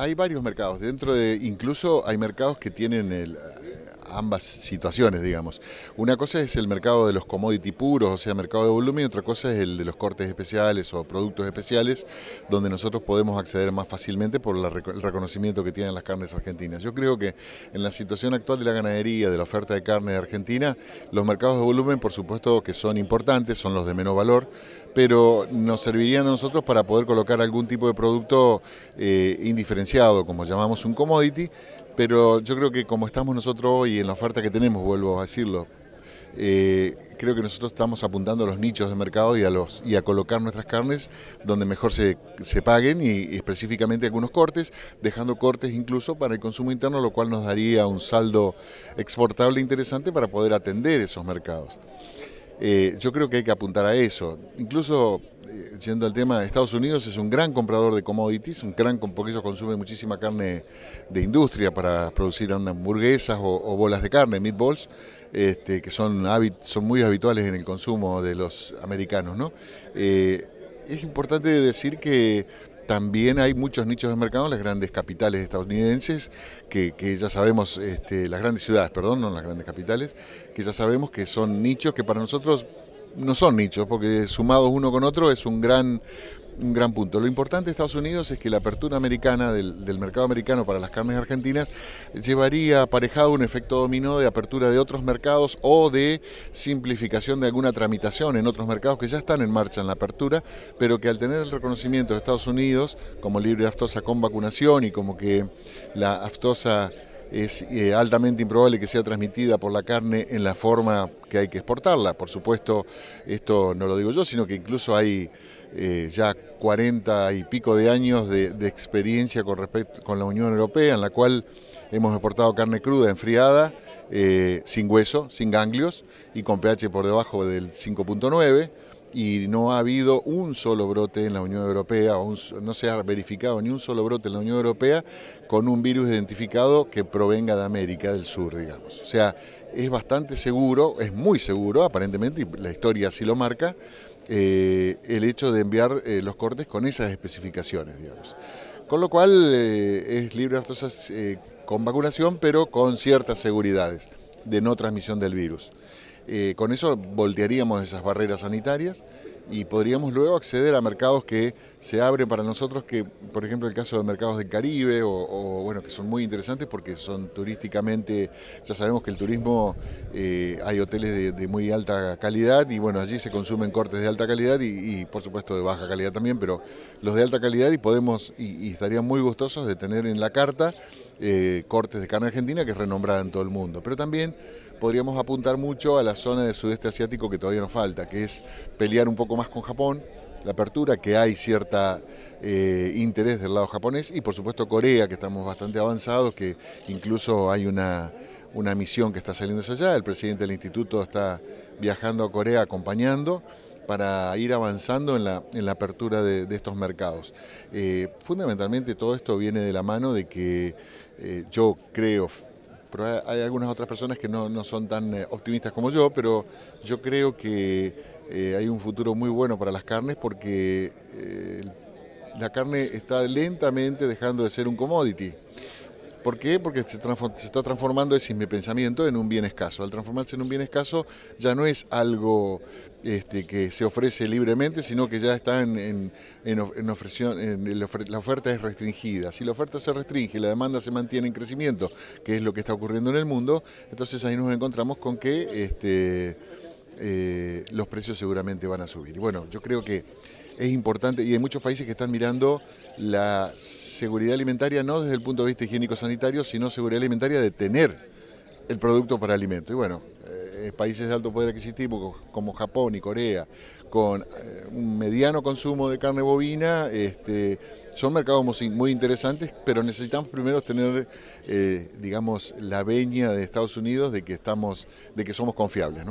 hay varios mercados. Dentro de, incluso hay mercados que tienen el, ambas situaciones, digamos. Una cosa es el mercado de los commodity puros, o sea, mercado de volumen, y otra cosa es el de los cortes especiales o productos especiales, donde nosotros podemos acceder más fácilmente por el reconocimiento que tienen las carnes argentinas. Yo creo que en la situación actual de la ganadería, de la oferta de carne de Argentina, los mercados de volumen, por supuesto, que son importantes, son los de menos valor, pero nos servirían a nosotros para poder colocar algún tipo de producto eh, indiferenciado, como llamamos un commodity, pero yo creo que como estamos nosotros hoy en la oferta que tenemos, vuelvo a decirlo, eh, creo que nosotros estamos apuntando a los nichos de mercado y a, los, y a colocar nuestras carnes donde mejor se, paguen y, y, específicamente algunos cortes, dejando cortes incluso para el consumo interno, lo cual nos daría un saldo exportable interesante para poder atender esos mercados. Eh, yo creo que hay que apuntar a eso. Incluso, eh, yendo al tema Estados Unidos, es un gran comprador de commodities, un gran, porque ellos consume muchísima carne de industria para producir hamburguesas o, bolas de carne, meatballs, este, que son, son muy habituales en el consumo de los americanos. ¿no? Eh, es importante decir que también hay muchos nichos de mercado las grandes capitales estadounidenses, que, ya sabemos, este, las grandes ciudades, perdón, no las grandes capitales, que ya sabemos que son nichos que para nosotros no son nichos, porque sumados uno con otro es un gran un gran punto. Lo importante de Estados Unidos es que la apertura americana del, del, mercado americano para las carnes argentinas llevaría aparejado un efecto dominó de apertura de otros mercados o de simplificación de alguna tramitación en otros mercados que ya están en marcha en la apertura, pero que al tener el reconocimiento de Estados Unidos como libre de aftosa con vacunación y como que la aftosa es eh, altamente improbable que sea transmitida por la carne en la forma que hay que exportarla. Por supuesto, esto no lo digo yo, sino que incluso hay eh, ya 40 y pico de años de, experiencia con respecto con la Unión Europea, en la cual hemos exportado carne cruda, enfriada, eh, sin hueso, sin ganglios y con pH por debajo del 5.9 y no ha habido un solo brote en la Unión Europea, no se ha verificado ni un solo brote en la Unión Europea con un virus identificado que provenga de América del Sur, digamos. O sea, es bastante seguro, es muy seguro, aparentemente, y la historia así lo marca, eh, el hecho de enviar eh, los cortes con esas especificaciones, digamos. Con lo cual eh, es libre de cosas con vacunación, pero con ciertas seguridades de no transmisión del virus. Eh, con eso voltearíamos esas barreras sanitarias y podríamos luego acceder a mercados que se abren para nosotros, que por ejemplo el caso de mercados del Caribe, o, bueno, que son muy interesantes porque son turísticamente, ya sabemos que el turismo, eh, hay hoteles de, muy alta calidad y bueno, allí se consumen cortes de alta calidad y, por supuesto de baja calidad también, pero los de alta calidad y podemos, y, y estarían muy gustosos de tener en la carta eh, cortes de Carne Argentina, que es renombrada en todo el mundo. Pero también podríamos apuntar mucho a la zona del sudeste asiático que todavía nos falta, que es pelear un poco más con Japón, la apertura, que hay cierto eh, interés del lado japonés, y por supuesto Corea, que estamos bastante avanzados, que incluso hay una, una misión que está saliendo hacia allá, el presidente del instituto está viajando a Corea acompañando para ir avanzando en la, apertura de, estos mercados. Eh, fundamentalmente todo esto viene de la mano de que eh, yo creo, pero hay algunas otras personas que no, son tan eh, optimistas como yo, pero yo creo que hay un futuro muy bueno para las carnes porque la carne está lentamente dejando de ser un commodity. ¿Por qué? Porque se, está transformando ese mi pensamiento en un bien escaso. Al transformarse en un bien escaso ya no es algo este, que se ofrece libremente, sino que ya está en, en, ofreción, en la oferta es restringida. Si la oferta se restringe y la demanda se mantiene en crecimiento, que es lo que está ocurriendo en el mundo, entonces ahí nos encontramos con que... Este, eh, los precios seguramente van a subir. y Bueno, yo creo que es importante y hay muchos países que están mirando la seguridad alimentaria no desde el punto de vista higiénico-sanitario, sino seguridad alimentaria de tener el producto para alimento. Y bueno, eh, países de alto poder adquisitivo como Japón y Corea, con eh, un mediano consumo de carne bovina, este, son mercados muy interesantes, pero necesitamos primero tener, digamos, la veña de Estados Unidos de que, estamos, de que somos confiables. ¿no?